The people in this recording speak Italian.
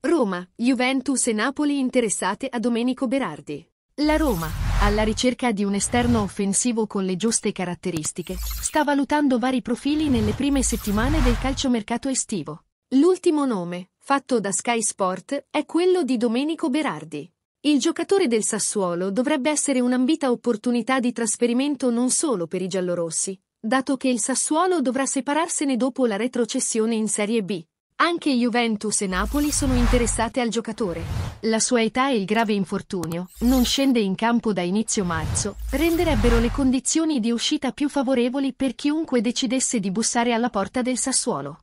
Roma, Juventus e Napoli interessate a Domenico Berardi. La Roma, alla ricerca di un esterno offensivo con le giuste caratteristiche, sta valutando vari profili nelle prime settimane del calciomercato estivo. L'ultimo nome, fatto da Sky Sport, è quello di Domenico Berardi. Il giocatore del Sassuolo dovrebbe essere un'ambita opportunità di trasferimento non solo per i giallorossi, dato che il Sassuolo dovrà separarsene dopo la retrocessione in Serie B, anche Juventus e Napoli sono interessate al giocatore. La sua età e il grave infortunio, non scende in campo da inizio marzo, renderebbero le condizioni di uscita più favorevoli per chiunque decidesse di bussare alla porta del Sassuolo.